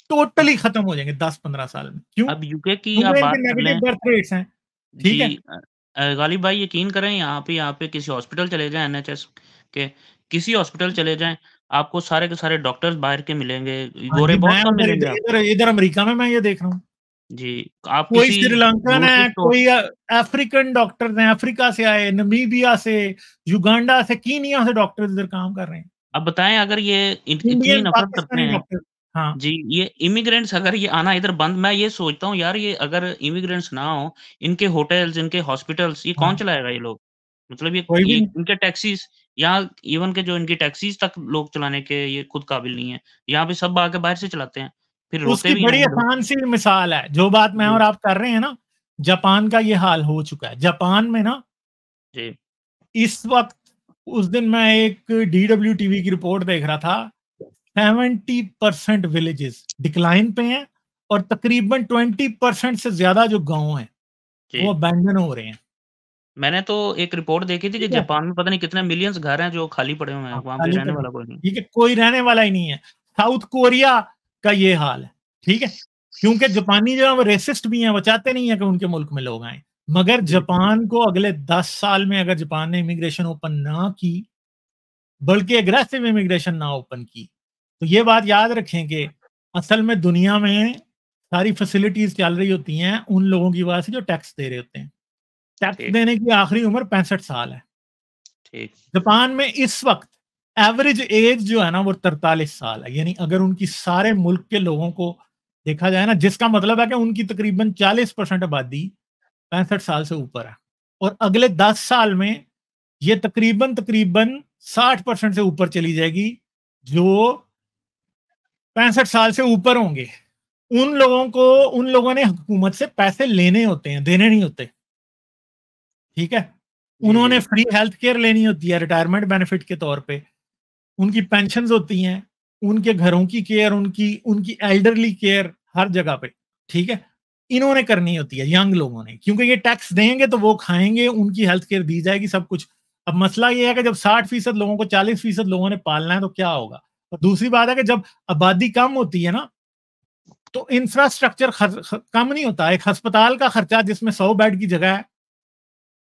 A: टोटली खत्म हो जाएंगे दस पंद्रह साल में क्यों अब यूके की आप बात ठीक है गालिब भाई यकीन करें यहाँ
B: पे यहाँ पे किसी हॉस्पिटल चले जाए एनएचएस के किसी हॉस्पिटल चले जाएं आपको सारे के सारे डॉक्टर्स बाहर के मिलेंगे हाँ गोरे बहुत कम मिलेंगे इधर
A: इधर अमेरिका में मैं ये देख रहा हूँ
B: जी आप कोई श्रीलंकन है तो कोई
A: अफ्रीकन डॉक्टर्स हैं अफ्रीका से आए नमीबिया से युगांडा से कीनिया से डॉक्टर इधर काम कर रहे हैं
B: अब बताएं अगर ये
A: इतनी नफरत करते हैं
B: हाँ जी ये इमिग्रेंट्स अगर ये आना इधर बंद मैं ये सोचता हूँ यार ये अगर इमिग्रेंट्स ना हो इनके होटल्स इनके हॉस्पिटल्स ये हाँ। कौन चलाएगा ये लोग मतलब ये, ये इनके टैक्सीज यहाँ इवन के जो इनकी टैक्सीज तक लोग चलाने के ये खुद काबिल नहीं है यहाँ पे सब आके बाहर से चलाते हैं फिर उसकी बड़ी आसान
A: सी मिसाल है जो बात मैं और आप कर रहे हैं ना जापान का ये हाल हो चुका है जापान में ना जी इस वक्त उस दिन मैं एक डीडब्ल्यू टीवी की रिपोर्ट देख रहा था सेवेंटी परसेंट विलेजेस डिक्लाइन पे हैं और तकरीबन ट्वेंटी परसेंट से ज्यादा जो गांव हैं वो अबैंडन हो रहे हैं
B: मैंने तो एक रिपोर्ट देखी थी कि जापान में पता नहीं कितने मिलियंस घर हैं जो खाली पड़े हुए हैं हाँ, वहां पे रहने वाला कोई नहीं
A: ठीक है कोई रहने वाला ही नहीं है साउथ कोरिया का ये हाल है ठीक है क्योंकि जापानी जो है वो रेसिस्ट भी हैं वो चाहते नहीं है कि उनके मुल्क में लोग आए मगर जापान को अगले दस साल में अगर जापान ने इमिग्रेशन ओपन ना की बल्कि एग्रेसिव इमिग्रेशन ना ओपन की तो ये बात याद रखें कि असल में दुनिया में सारी फैसिलिटीज चल रही होती हैं उन लोगों की वजह से जो टैक्स दे रहे होते हैं टैक्स देने की आखिरी उम्र पैंसठ साल है ठीक जापान में इस वक्त एवरेज एज जो है ना वो तरतालीस साल है यानी अगर उनकी सारे मुल्क के लोगों को देखा जाए ना जिसका मतलब है कि उनकी तकरीबन चालीस परसेंट आबादी पैंसठ साल से ऊपर है और अगले दस साल में ये तकरीबन तकरीबन साठ परसेंट से ऊपर चली जाएगी जो पैंसठ साल से ऊपर होंगे उन लोगों को उन लोगों ने हुकूमत से पैसे लेने होते हैं देने नहीं होते ठीक है उन्होंने फ्री हेल्थ केयर लेनी होती है रिटायरमेंट बेनिफिट के तौर पे उनकी पेंशन होती हैं उनके घरों की केयर उनकी उनकी एल्डरली केयर हर जगह पे ठीक है इन्होंने करनी होती है यंग लोगों ने क्योंकि ये टैक्स देंगे तो वो खाएंगे उनकी हेल्थ केयर दी जाएगी सब कुछ अब मसला ये है कि जब साठ फीसद लोगों को चालीस फीसद लोगों ने पालना है तो क्या होगा और दूसरी बात है कि जब आबादी कम होती है ना तो इंफ्रास्ट्रक्चर कम नहीं होता एक अस्पताल का खर्चा जिसमें सौ बेड की जगह है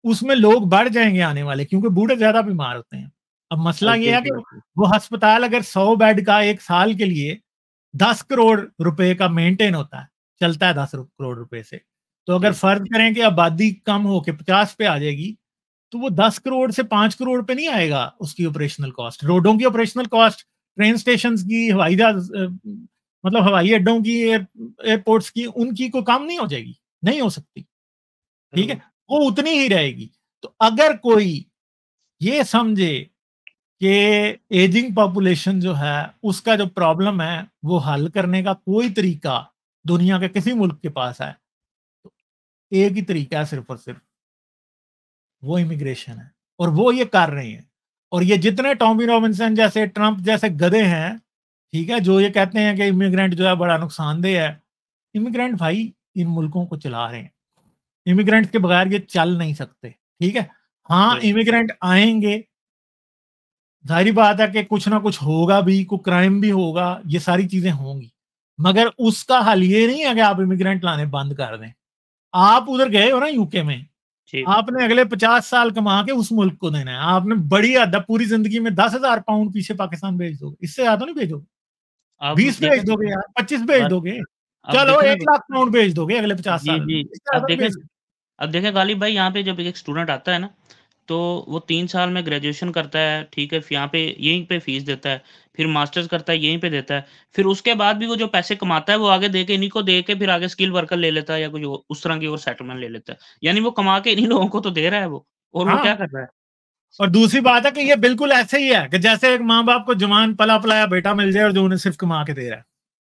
A: उसमें लोग बढ़ जाएंगे आने वाले क्योंकि बूढ़े ज्यादा बीमार होते हैं अब मसला ये है कि वो अस्पताल अगर सौ बेड का एक साल के लिए दस करोड़ रुपए का मेंटेन होता है चलता है दस करोड़ रुपए से तो अगर फर्ज करें कि आबादी कम हो के पचास पे आ जाएगी तो वो दस करोड़ से पांच करोड़ पे नहीं आएगा उसकी ऑपरेशनल कॉस्ट रोडों की ऑपरेशनल कॉस्ट ट्रेन स्टेशन की हवाई जहाज मतलब हवाई अड्डों की एयरपोर्ट्स की उनकी को कम नहीं हो जाएगी नहीं हो सकती ठीक है वो उतनी ही रहेगी तो अगर कोई ये समझे कि एजिंग पॉपुलेशन जो है उसका जो प्रॉब्लम है वो हल करने का कोई तरीका दुनिया के किसी मुल्क के पास है तो एक ही तरीका है सिर्फ और सिर्फ वो इमिग्रेशन है और वो ये कर रहे हैं और ये जितने टॉमी रॉबिन्सन जैसे ट्रंप जैसे गधे हैं ठीक है जो ये कहते हैं कि इमिग्रेंट जो है बड़ा नुकसानदेह है इमिग्रेंट भाई इन मुल्कों को चला रहे हैं इमिग्रेंट के बगैर ये चल नहीं सकते ठीक है हाँ इमिग्रेंट आएंगे जाहरी बात है कि कुछ ना कुछ होगा भी कुछ क्राइम भी होगा ये सारी चीजें होंगी मगर उसका हल ये नहीं है कि आप इमिग्रेंट लाने बंद कर दें आप उधर गए हो ना यूके में आपने अगले पचास साल कमा के उस मुल्क को देना है आपने बड़ी अदा पूरी जिंदगी में दस हजार पाउंड पीछे पाकिस्तान भेज दोगे इससे ज्यादा तो नहीं भेजोगे बीस भेज दोगे यार पच्चीस भेज दोगे चलो एक लाख पाउंड भेज दोगे अगले पचास साल जी अब देखें
B: अब देखें गालिब भाई यहाँ पे जब एक स्टूडेंट आता है ना तो वो तीन साल में ग्रेजुएशन करता है ठीक है यहाँ पे यहीं पे फीस देता है फिर मास्टर्स करता है यहीं पे देता है फिर उसके बाद भी वो जो पैसे कमाता है वो आगे देके इन्हीं को दे के फिर आगे स्किल वर्कर ले लेता है या कुछ उस तरह की और सेटलमेंट ले लेता है यानी वो कमा के इन्हीं लोगों को तो दे रहा है वो और हाँ। वो क्या कर रहा है
A: और दूसरी बात है कि ये बिल्कुल ऐसे ही है कि जैसे एक माँ बाप को जवान पला पलाया बेटा मिल जाए और जो उन्हें सिर्फ कमा के दे रहा है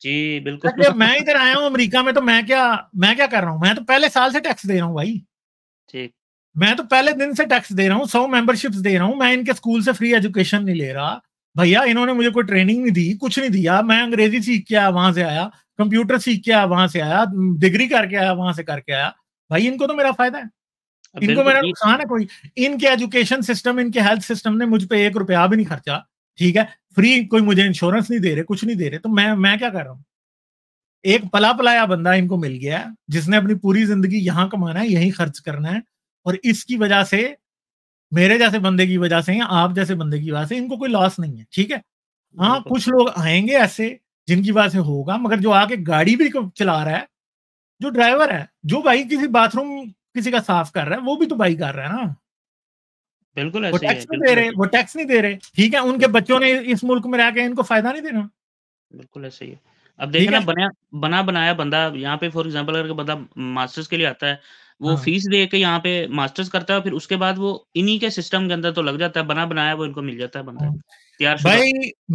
B: जी बिल्कुल तो मैं इधर आया
A: हूँ अमेरिका में तो मैं क्या मैं क्या कर रहा हूँ मैं तो पहले साल से टैक्स दे रहा हूँ भाई ठीक मैं तो पहले दिन से टैक्स दे रहा हूँ सौ मेंबरशिप दे रहा हूँ मैं इनके स्कूल से फ्री एजुकेशन नहीं ले रहा भैया इन्होंने मुझे कोई ट्रेनिंग नहीं दी कुछ नहीं दिया मैं अंग्रेजी सीख के आया वहां से आया कंप्यूटर सीख के आया वहां से आया डिग्री करके आया वहां से करके आया भाई इनको तो मेरा फायदा है इनको मेरा नुकसान है कोई इनके एजुकेशन सिस्टम इनके हेल्थ सिस्टम ने मुझ पर एक रुपया भी नहीं खर्चा ठीक है फ्री कोई मुझे इंश्योरेंस नहीं दे रहे कुछ नहीं दे रहे तो मैं मैं क्या कर रहा हूँ एक पला पलाया बंदा इनको मिल गया है जिसने अपनी पूरी जिंदगी यहाँ कमाना है यहीं खर्च करना है और इसकी वजह से मेरे जैसे बंदे की वजह से या आप जैसे बंदे की वजह से इनको कोई लॉस नहीं है ठीक है हाँ तो कुछ लोग आएंगे ऐसे जिनकी वजह से होगा मगर जो आके गाड़ी भी चला रहा है जो ड्राइवर है जो भाई किसी बाथरूम किसी का साफ कर रहा है वो भी तो भाई कर रहा है ना
B: बिल्कुल ऐसे वो टैक्स नहीं दे रहे
A: वो टैक्स नहीं दे रहे ठीक है उनके बच्चों ने इस मुल्क में रह के इनको फायदा नहीं
B: बिल्कुल ऐसे ही अब देखना बना बना बनाया बंदा यहाँ पे फॉर अगर बंदा मास्टर्स के लिए आता है वो हाँ। फीस दे के यहाँ पे मास्टर्स करता है फिर उसके बाद वो इन्हीं के सिस्टम के अंदर तो लग जाता है बना बनाया वो इनको मिल जाता है बंदा हाँ। तैयार भाई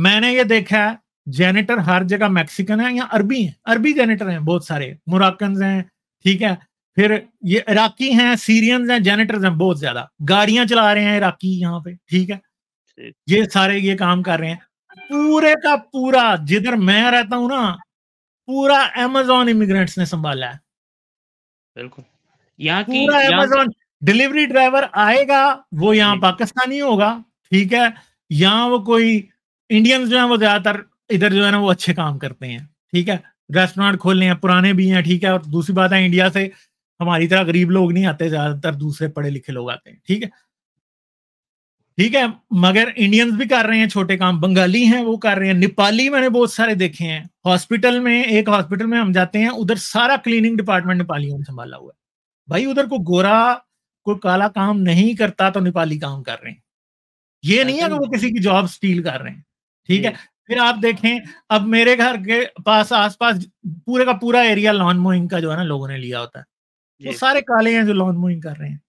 A: मैंने ये देखा है जेनेटर हर जगह मैक्सिकन है या अरबी है अरबी जेनेटर है बहुत सारे मोराकन है ठीक है फिर ये इराकी हैं सीरियन हैं जेनेटर्स हैं बहुत ज्यादा गाड़ियां चला रहे हैं इराकी यहाँ पे ठीक है ये सारे ये काम कर रहे हैं पूरे का पूरा जिधर मैं रहता हूं ना पूरा अमेजोन इमिग्रेंट्स ने संभाला है बिल्कुल पूरा अमेजोन डिलीवरी ड्राइवर आएगा वो यहाँ पाकिस्तानी होगा ठीक है यहाँ वो कोई इंडियन जो है वो ज्यादातर इधर जो है ना वो अच्छे काम करते हैं ठीक है रेस्टोरेंट खोल रहे हैं पुराने भी हैं ठीक है और दूसरी बात है इंडिया से हमारी तरह गरीब लोग नहीं आते ज्यादातर दूसरे पढ़े लिखे लोग आते हैं ठीक है ठीक है मगर इंडियंस भी कर रहे हैं छोटे काम बंगाली हैं वो कर रहे हैं नेपाली मैंने बहुत सारे देखे हैं हॉस्पिटल में एक हॉस्पिटल में हम जाते हैं उधर सारा क्लीनिंग डिपार्टमेंट नेपालियों ने संभाला हुआ है भाई उधर को गोरा कोई काला काम नहीं करता तो नेपाली काम कर रहे हैं ये नहीं है कि वो किसी की जॉब स्टील कर रहे हैं ठीक है फिर आप देखें अब मेरे घर के पास आसपास पूरे का पूरा एरिया लॉन मोइंग का जो है ना लोगों ने लिया होता है वो सारे काले हैं जो लॉन्ग मूविंग कर रहे हैं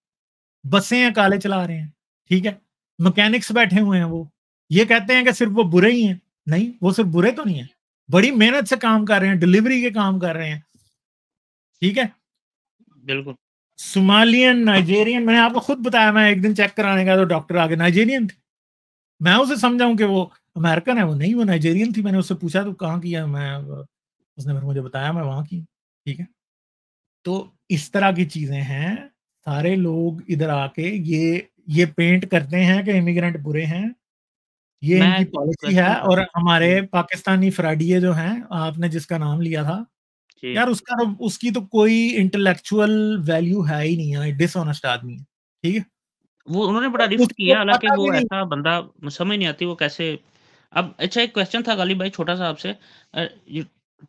A: बसें हैं काले चला रहे हैं ठीक है मैकेनिक्स बैठे हुए हैं वो ये कहते हैं कि सिर्फ वो बुरे ही हैं नहीं वो सिर्फ बुरे तो नहीं है बड़ी मेहनत से काम कर रहे हैं डिलीवरी के काम कर रहे हैं ठीक है बिल्कुल सोमालियन नाइजेरियन मैंने आपको खुद बताया मैं एक दिन चेक कराने गया तो डॉक्टर आगे नाइजेरियन थे मैं उसे समझाऊं कि वो अमेरिकन है वो नहीं वो नाइजेरियन थी मैंने उससे पूछा तो कहाँ की है मैं उसने फिर मुझे बताया मैं वहां की ठीक है तो इस तरह की चीजें हैं सारे लोग इधर आके ये ये पेंट करते हैं कि इमिग्रेंट बुरे हैं ये इनकी पॉलिसी तो है और हमारे पाकिस्तानी फ्राडिये जो हैं आपने जिसका नाम लिया था यार उसका तो, उसकी तो कोई इंटेलेक्चुअल वैल्यू है ही नहीं है डिसऑनेस्ट आदमी है ठीक है वो उन्होंने बड़ा रिस्क तो किया हालांकि वो ऐसा
B: बंदा समझ नहीं आती वो कैसे अब अच्छा एक क्वेश्चन था गाली भाई छोटा सा आपसे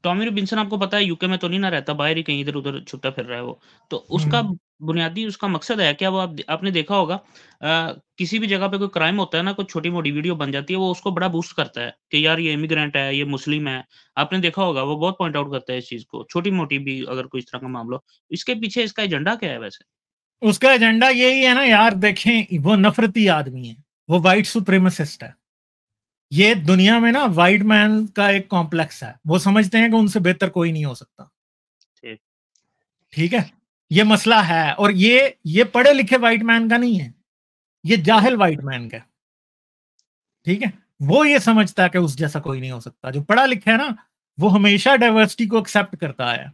B: टॉमी रॉबिन्सन आपको पता है यूके में तो नहीं ना रहता बाहर ही कहीं इधर उधर छुपता फिर रहा है वो तो उसका हम्म। बुनियादी उसका मकसद है क्या वो आप आपने देखा होगा आ, किसी भी जगह पे कोई क्राइम होता है ना कोई छोटी मोटी वीडियो बन जाती है वो उसको बड़ा बूस्ट करता है कि यार ये इमिग्रेंट है ये मुस्लिम है आपने देखा होगा वो बहुत पॉइंट आउट करता है इस चीज को छोटी मोटी भी अगर कोई इस तरह का मामला इसके पीछे इसका एजेंडा क्या है वैसे
A: उसका एजेंडा यही है ना यार देखें वो नफरती आदमी है वो वाइट सुप्रीमसिस्ट है ये दुनिया में ना वाइट मैन का एक कॉम्प्लेक्स है वो समझते हैं कि उनसे बेहतर कोई नहीं हो सकता ठीक है ये मसला है और ये ये पढ़े लिखे वाइट मैन का नहीं है ये जाहिल वाइट मैन का ठीक है वो ये समझता है कि उस जैसा कोई नहीं हो सकता जो पढ़ा लिखा है ना वो हमेशा डाइवर्सिटी को एक्सेप्ट करता है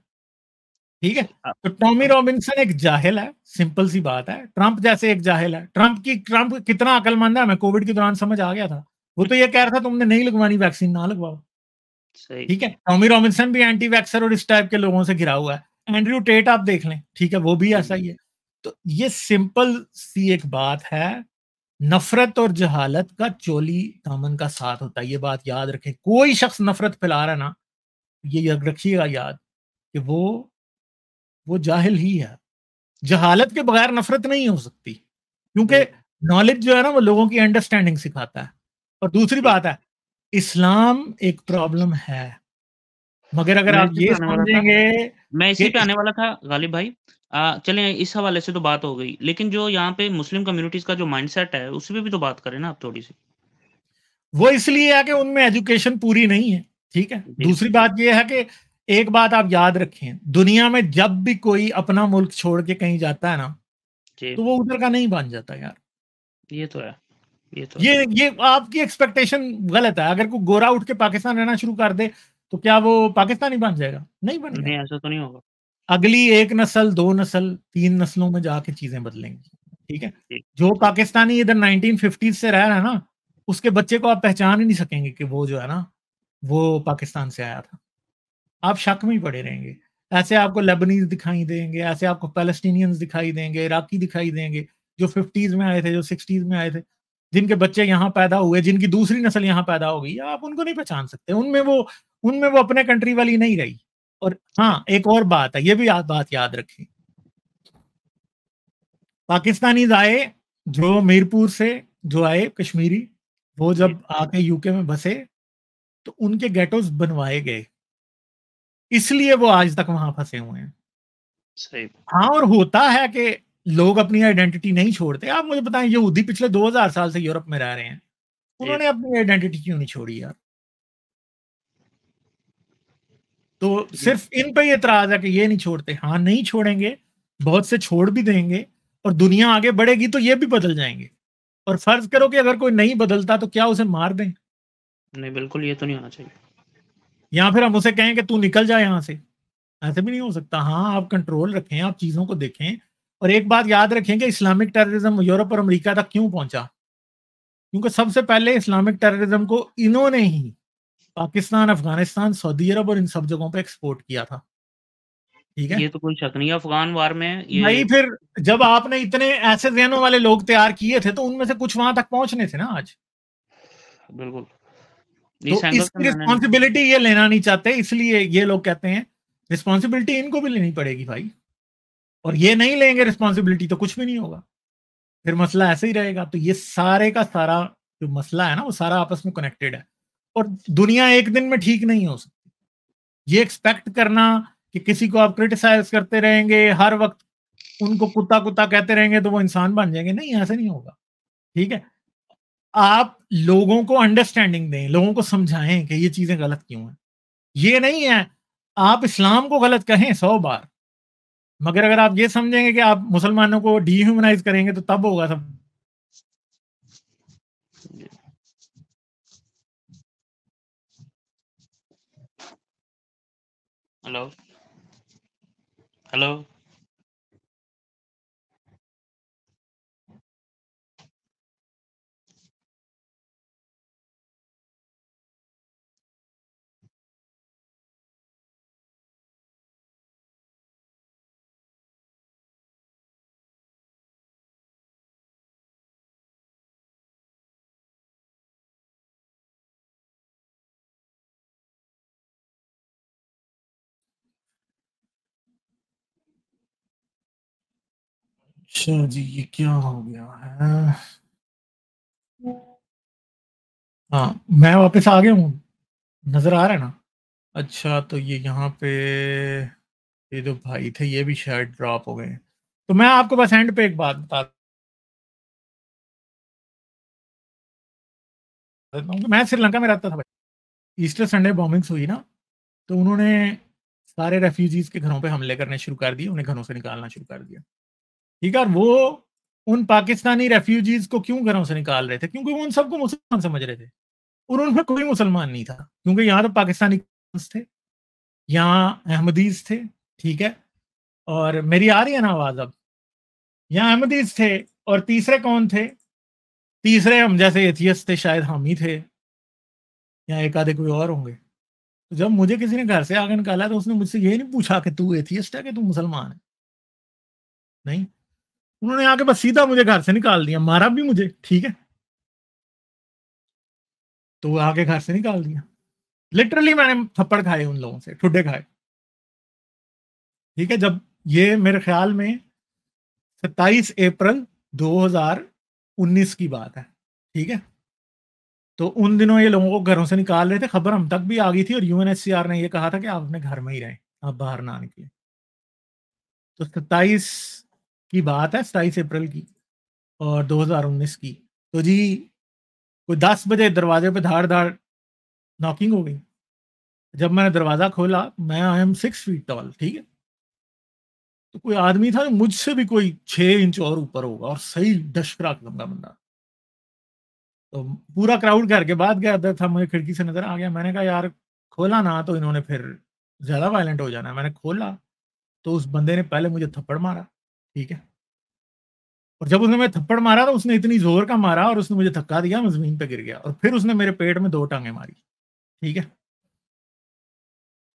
A: ठीक है हाँ। तो टॉमी रॉबिन्सन एक जाहिल है सिंपल सी बात है ट्रंप जैसे एक जाहिल है ट्रंप की ट्रंप कितना अकलमंद है हमें कोविड के दौरान समझ आ गया था वो तो ये कह रहा था तुमने नहीं लगवानी वैक्सीन ना लगवाओ ठीक है टॉमी रॉबिनसन भी एंटी वैक्सर और इस टाइप के लोगों से घिरा हुआ है एंड्रयू टेट आप देख लें ठीक है वो भी हम्म। ऐसा ही है तो ये सिंपल सी एक बात है नफरत और जहालत का चोली दामन का साथ होता है ये बात याद रखें कोई शख्स नफरत फैला रहा ना ये रखिएगा याद कि वो वो जाहिल ही है जहालत के बगैर नफरत नहीं हो सकती क्योंकि नॉलेज जो है ना वो लोगों की अंडरस्टैंडिंग सिखाता है और दूसरी बात है इस्लाम एक प्रॉब्लम है मगर अगर आप ये समझेंगे मैं इसी पे आने
B: वाला था गालिब भाई आ, चले इस हवाले से तो बात हो गई लेकिन जो यहाँ पे मुस्लिम कम्युनिटीज का जो माइंडसेट है उसी पे भी तो बात करें ना आप थोड़ी सी
A: वो इसलिए है कि उनमें एजुकेशन पूरी नहीं है ठीक है दूसरी बात ये है कि एक बात आप याद रखें दुनिया में जब भी कोई अपना मुल्क छोड़ के कहीं जाता है ना तो वो उधर का नहीं बन जाता यार ये तो है ये तो ये ये आपकी एक्सपेक्टेशन गलत है अगर कोई गोरा उठ के पाकिस्तान रहना शुरू कर दे तो क्या वो पाकिस्तानी बन जाएगा नहीं बन नहीं ऐसा तो नहीं होगा अगली एक नस्ल दो नस्ल तीन नस्लों में जाके चीजें बदलेंगी ठीक है जो पाकिस्तानी इधर 1950 से रह रहा है ना उसके बच्चे को आप पहचान ही नहीं सकेंगे कि वो जो है ना वो पाकिस्तान से आया था आप शक में ही पड़े रहेंगे ऐसे आपको लेबनीज दिखाई देंगे ऐसे आपको पैलेस्टीनियंस दिखाई देंगे इराकी दिखाई देंगे जो फिफ्टीज में आए थे जो सिक्सटीज में आए थे जिनके बच्चे यहाँ पैदा हुए जिनकी दूसरी नस्ल यहाँ पैदा हो गई आप उनको नहीं पहचान सकते उनमें वो उनमें वो अपने कंट्री वाली नहीं रही और हाँ एक और बात है ये भी आप बात याद रखें पाकिस्तानी आए जो मीरपुर से जो आए कश्मीरी वो जब आके यूके में बसे तो उनके गेटोज बनवाए गए इसलिए वो आज तक वहां फंसे हुए हैं सही हाँ और होता है कि लोग अपनी आइडेंटिटी नहीं छोड़ते आप मुझे बताएं यहूदी पिछले 2000 साल से यूरोप में रह रहे हैं उन्होंने अपनी आइडेंटिटी क्यों नहीं छोड़ी यार तो सिर्फ इन ही इतराज है कि ये नहीं छोड़ते हाँ नहीं छोड़ेंगे बहुत से छोड़ भी देंगे और दुनिया आगे बढ़ेगी तो ये भी बदल जाएंगे और फर्ज करो कि अगर कोई नहीं बदलता तो क्या उसे मार दें
B: नहीं बिल्कुल ये तो नहीं होना चाहिए
A: या फिर हम उसे कहें कि तू निकल जाए यहाँ से ऐसे भी नहीं हो सकता हाँ आप कंट्रोल रखें आप चीज़ों को देखें और एक बात याद रखेंगे इस्लामिक टेररिज्म यूरोप और अमेरिका तक क्यों पहुंचा क्योंकि सबसे पहले इस्लामिक टेररिज्म को इन्होंने ही पाकिस्तान अफगानिस्तान सऊदी अरब और इन सब जगहों पर एक्सपोर्ट
B: किया था ठीक है ये तो कोई शक नहीं अफगान वार में ये... नहीं
A: फिर जब आपने इतने ऐसे जहनों वाले लोग तैयार किए थे तो उनमें से कुछ वहां तक पहुंचने थे ना आज बिल्कुल तो इसकी रिस्पॉन्सिबिलिटी ये लेना नहीं चाहते इसलिए ये लोग कहते हैं रिस्पॉन्सिबिलिटी इनको भी लेनी पड़ेगी भाई और ये नहीं लेंगे रिस्पॉन्सिबिलिटी तो कुछ भी नहीं होगा फिर मसला ऐसे ही रहेगा तो ये सारे का सारा जो मसला है ना वो सारा आपस में कनेक्टेड है और दुनिया एक दिन में ठीक नहीं हो सकती ये एक्सपेक्ट करना कि किसी को आप क्रिटिसाइज करते रहेंगे हर वक्त उनको कुत्ता कुत्ता कहते रहेंगे तो वो इंसान बन जाएंगे नहीं ऐसे नहीं होगा ठीक है आप लोगों को अंडरस्टैंडिंग दें लोगों को समझाएं कि ये चीजें गलत क्यों हैं ये नहीं है आप इस्लाम को गलत कहें सौ बार मगर अगर आप ये समझेंगे कि आप मुसलमानों को डिह्यूमनाइज करेंगे तो तब होगा सब हेलो हेलो अच्छा जी ये क्या हो गया है हाँ मैं वापस आ गया हूँ नजर आ रहा है ना अच्छा तो ये यहाँ पे ये जो भाई थे ये भी शायद ड्रॉप हो गए तो मैं आपको बस एंड पे एक बात बता मैं श्रीलंका में रहता था भाई ईस्टर संडे बॉम्बिंग्स हुई ना तो उन्होंने सारे रेफ्यूजीज के घरों पे हमले करने शुरू कर दिए उन्हें घरों से निकालना शुरू कर दिया है वो उन पाकिस्तानी रेफ्यूजीज को क्यों घरों से निकाल रहे थे क्योंकि वो उन सबको मुसलमान समझ रहे थे और उनमें कोई मुसलमान नहीं था क्योंकि यहाँ तो पाकिस्तानी थे यहाँ अहमदीज थे ठीक है और मेरी आ रही है ना आवाज अब यहाँ अहमदीज थे और तीसरे कौन थे तीसरे हम जैसे एथियस थे शायद हम ही थे या एक आधे कोई और होंगे तो जब मुझे किसी ने घर से आगे निकाला तो उसने मुझसे ये नहीं पूछा कि तू एथियस्ट है कि तू मुसलमान है नहीं उन्होंने आके बस सीधा मुझे घर से निकाल दिया मारा भी मुझे ठीक है तो आके घर से निकाल दिया लिटरली मैंने थप्पड़ खाए उन लोगों से ठुडे खाए ठीक है जब ये मेरे ख्याल में 27 अप्रैल 2019 की बात है ठीक है तो उन दिनों ये लोगों को घरों से निकाल रहे थे खबर हम तक भी आ गई थी और यूएनएससीआर ने ये कहा था कि आप अपने घर में ही रहें आप बाहर ना निकले तो 27 की बात है सताईस अप्रैल की और 2019 की तो जी कोई दस बजे दरवाजे पे धाड़ धाड़ नॉकिंग हो गई जब मैंने दरवाज़ा खोला मैं I am six feet tall ठीक है तो कोई आदमी था मुझसे भी कोई छः इंच और ऊपर होगा और सही डशकरा लंबा बंदा तो पूरा क्राउड घर के बाद गया था मुझे खिड़की से नज़र आ गया मैंने कहा यार खोला ना तो इन्होंने फिर ज़्यादा वायलेंट हो जाना मैंने खोला तो उस बंदे ने पहले मुझे थप्पड़ मारा ठीक है और जब उसने मैं थप्पड़ मारा तो उसने इतनी जोर का मारा और उसने मुझे थक्का दिया मैं जमीन पे गिर गया और फिर उसने मेरे पेट में दो टांगे मारी ठीक है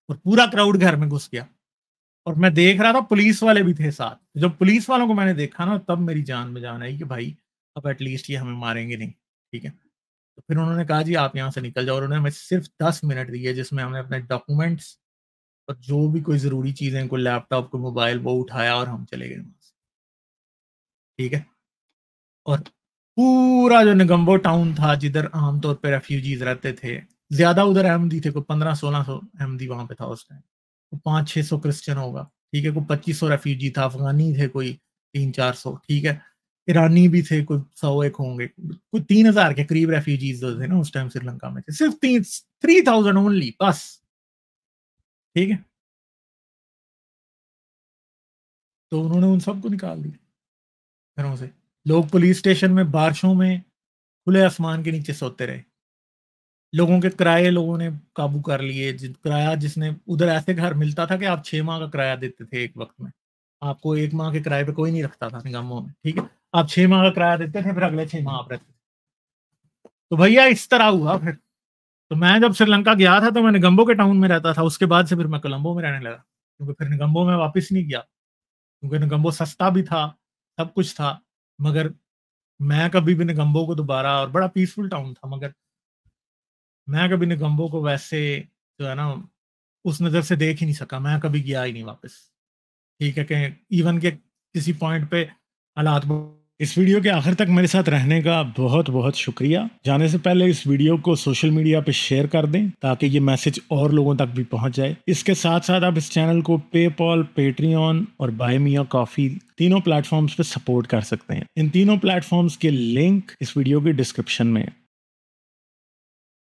A: और पूरा क्राउड घर में घुस गया और मैं देख रहा था पुलिस वाले भी थे साथ जब पुलिस वालों को मैंने देखा ना तब मेरी जान में जान आई कि भाई अब एटलीस्ट ये हमें मारेंगे नहीं ठीक है तो फिर उन्होंने कहा जी आप यहाँ से निकल जाओ और उन्होंने हमें सिर्फ दस मिनट दिए जिसमें हमने अपने डॉक्यूमेंट्स और जो भी कोई ज़रूरी चीज़ें कोई लैपटॉप कोई मोबाइल वो उठाया और हम चले गए ठीक है और पूरा जो निगम्बो टाउन था जिधर आमतौर पर रेफ्यूजीज रहते थे ज्यादा उधर अहमदी थे कोई पंद्रह सोलह सौ अहमदी वहां पे था उस टाइम तो पांच छह सौ क्रिश्चियन होगा ठीक है कोई पच्चीस सौ रेफ्यूजी था अफगानी थे कोई तीन चार सौ ठीक है ईरानी भी थे कोई सौ एक होंगे कोई तीन हजार के करीब रेफ्यूजीज जो थे ना उस टाइम श्रीलंका में थे सिर्फ तीन थ्री थाउजेंड ओनली बस ठीक है तो उन्होंने उन सबको निकाल दिया घरों से लोग पुलिस स्टेशन में बारिशों में खुले आसमान के नीचे सोते रहे लोगों के किराए लोगों ने काबू कर लिए किराया जिसने उधर ऐसे घर मिलता था कि आप छः माह का किराया देते थे एक वक्त में आपको एक माह के किराए पे कोई नहीं रखता था निगमों में ठीक है आप छः माह का किराया देते थे फिर अगले छः माह आप रहते थे तो भैया इस तरह हुआ फिर तो मैं जब श्रीलंका गया था तो मैं निगम्बो के टाउन में रहता था उसके बाद से फिर मैं कोलम्बो में रहने लगा क्योंकि फिर निगम्बो में वापस नहीं गया क्योंकि निगम्बो सस्ता भी था सब कुछ था मगर मैं कभी भी निगम्बो को दोबारा और बड़ा पीसफुल टाउन था मगर मैं कभी निगम्बो को वैसे जो है ना उस नज़र से देख ही नहीं सका मैं कभी गया ही नहीं वापस ठीक है कि इवन के किसी पॉइंट पे हालात इस वीडियो के आखिर तक मेरे साथ रहने का बहुत बहुत शुक्रिया जाने से पहले इस वीडियो को सोशल मीडिया पे शेयर कर दें ताकि ये मैसेज और लोगों तक भी पहुंच जाए इसके साथ साथ आप इस चैनल को पेपॉल पेट्रियन और बायमिया कॉफी तीनों प्लेटफॉर्म्स पे सपोर्ट कर सकते हैं इन तीनों प्लेटफॉर्म्स के लिंक इस वीडियो के डिस्क्रिप्शन में है